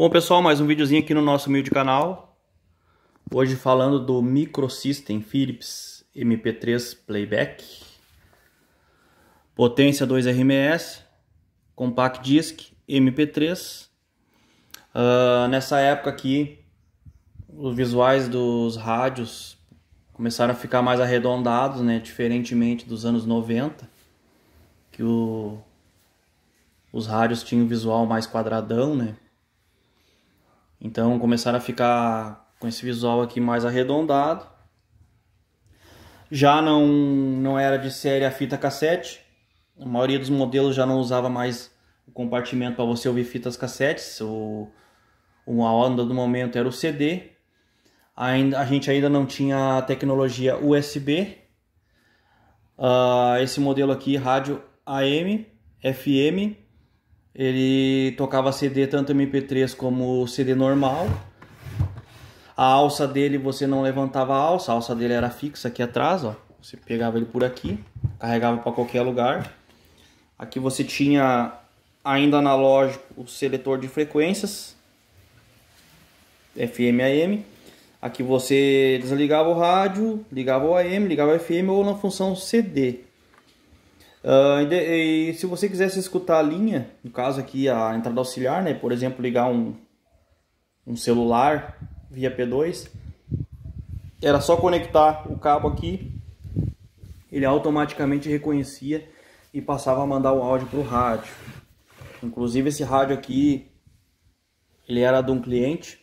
Bom pessoal, mais um videozinho aqui no nosso de canal. Hoje falando do Microsystem Philips MP3 Playback. Potência 2 RMS, Compact Disc MP3. Uh, ah, nessa época aqui, os visuais dos rádios começaram a ficar mais arredondados, né? Diferentemente dos anos 90, que o, os rádios tinham visual mais quadradão, né? Então começaram a ficar com esse visual aqui mais arredondado. Já não, não era de série a fita cassete. A maioria dos modelos já não usava mais o compartimento para você ouvir fitas cassetes. O, uma onda do momento era o CD. Ainda, a gente ainda não tinha a tecnologia USB. Uh, ah, esse modelo aqui, rádio AM, FM ele tocava CD tanto MP3 como CD normal. A alça dele você não levantava a alça, a alça dele era fixa aqui atrás, ó. Você pegava ele por aqui, carregava para qualquer lugar. Aqui você tinha ainda analógico o seletor de frequências FM AM. Aqui você desligava o rádio, ligava o AM, ligava o FM ou na função CD. Uh, e, e, se você quisesse escutar a linha, no caso aqui a entrada auxiliar, né? Por exemplo, ligar um, um celular via P2, era só conectar o cabo aqui, ele automaticamente reconhecia e passava a mandar o áudio para o rádio. Inclusive esse rádio aqui, ele era de um cliente,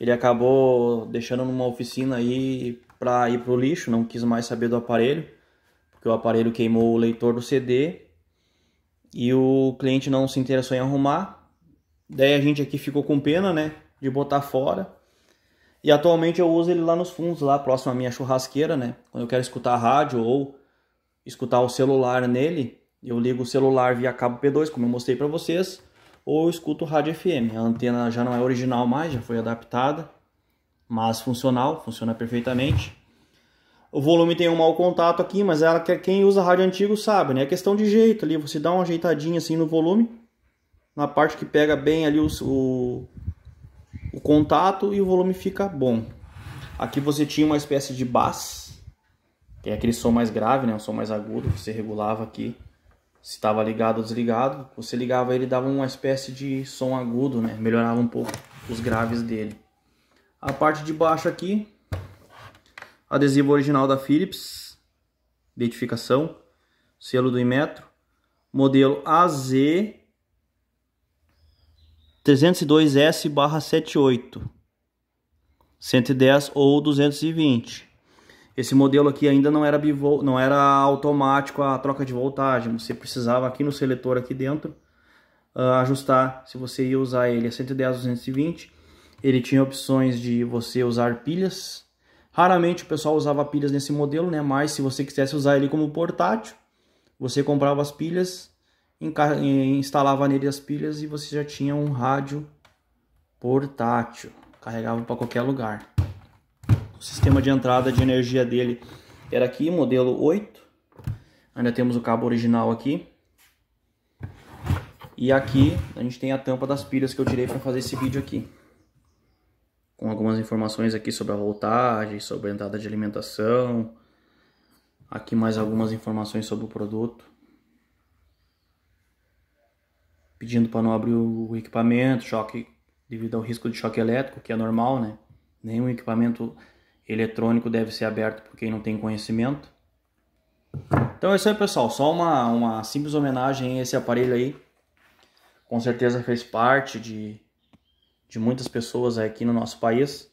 ele acabou deixando numa oficina aí para ir para o lixo, não quis mais saber do aparelho porque o aparelho queimou o leitor do CD e o cliente não se interessou em arrumar. Daí a gente aqui ficou com pena, né, de botar fora. E atualmente eu uso ele lá nos fundos, lá próximo à minha churrasqueira, né? Quando eu quero escutar rádio ou escutar o celular nele, eu ligo o celular via cabo P2, como eu mostrei para vocês, ou eu escuto rádio FM. A antena já não é original mais, já foi adaptada, mas funcional, funciona perfeitamente. O volume tem um mau contato aqui, mas ela quem usa rádio antigo sabe, né? É questão de jeito ali, você dá uma ajeitadinha assim no volume, na parte que pega bem ali o, o, o contato e o volume fica bom. Aqui você tinha uma espécie de bass, que é aquele som mais grave, né? Um som mais agudo, você regulava aqui se estava ligado ou desligado. Você ligava ele dava uma espécie de som agudo, né? Melhorava um pouco os graves dele. A parte de baixo aqui Adesivo original da Philips, identificação, selo do Inmetro, modelo AZ 302S/78, 110 ou 220. Esse modelo aqui ainda não era bivol, não era automático a troca de voltagem, você precisava aqui no seletor aqui dentro uh, ajustar se você ia usar ele a 110 ou 220. Ele tinha opções de você usar pilhas Raramente o pessoal usava pilhas nesse modelo, né? Mas se você quisesse usar ele como portátil, você comprava as pilhas, eh, instalava nele as pilhas e você já tinha um rádio portátil. Carregava para qualquer lugar. O sistema de entrada de energia dele era aqui, modelo 8. Ainda temos o cabo original aqui. E aqui a gente tem a tampa das pilhas que eu tirei para fazer esse vídeo aqui algumas informações aqui sobre a voltagem, sobre a entrada de alimentação. Aqui mais algumas informações sobre o produto. Pedindo para não abrir o equipamento, choque devido ao risco de choque elétrico, que é normal, né? Nenhum equipamento eletrônico deve ser aberto por quem não tem conhecimento. Então é isso aí, pessoal. Só uma, uma simples homenagem a esse aparelho aí. Com certeza fez parte de de muitas pessoas aqui no nosso país.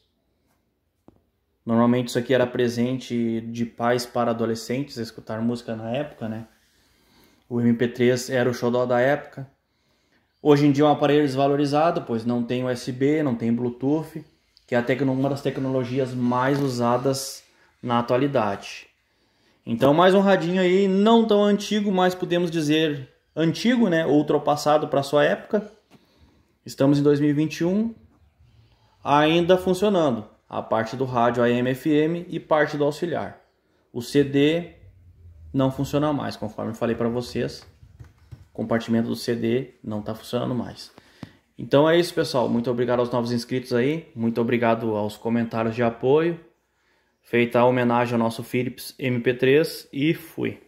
Normalmente isso aqui era presente de pais para adolescentes escutar música na época, né? O MP3 era o xodó da época. Hoje em dia é um aparelho desvalorizado, pois não tem USB, não tem Bluetooth, que é uma das tecnologias mais usadas na atualidade. Então, mais um radinho aí, não tão antigo, mas podemos dizer antigo, né? Ultrapassado para sua época. Estamos em 2021, ainda funcionando a parte do rádio AM/FM e parte do auxiliar. O CD não funciona mais, conforme falei para vocês. O compartimento do CD não está funcionando mais. Então é isso, pessoal. Muito obrigado aos novos inscritos aí. Muito obrigado aos comentários de apoio. Feita a homenagem ao nosso Philips MP3 e fui.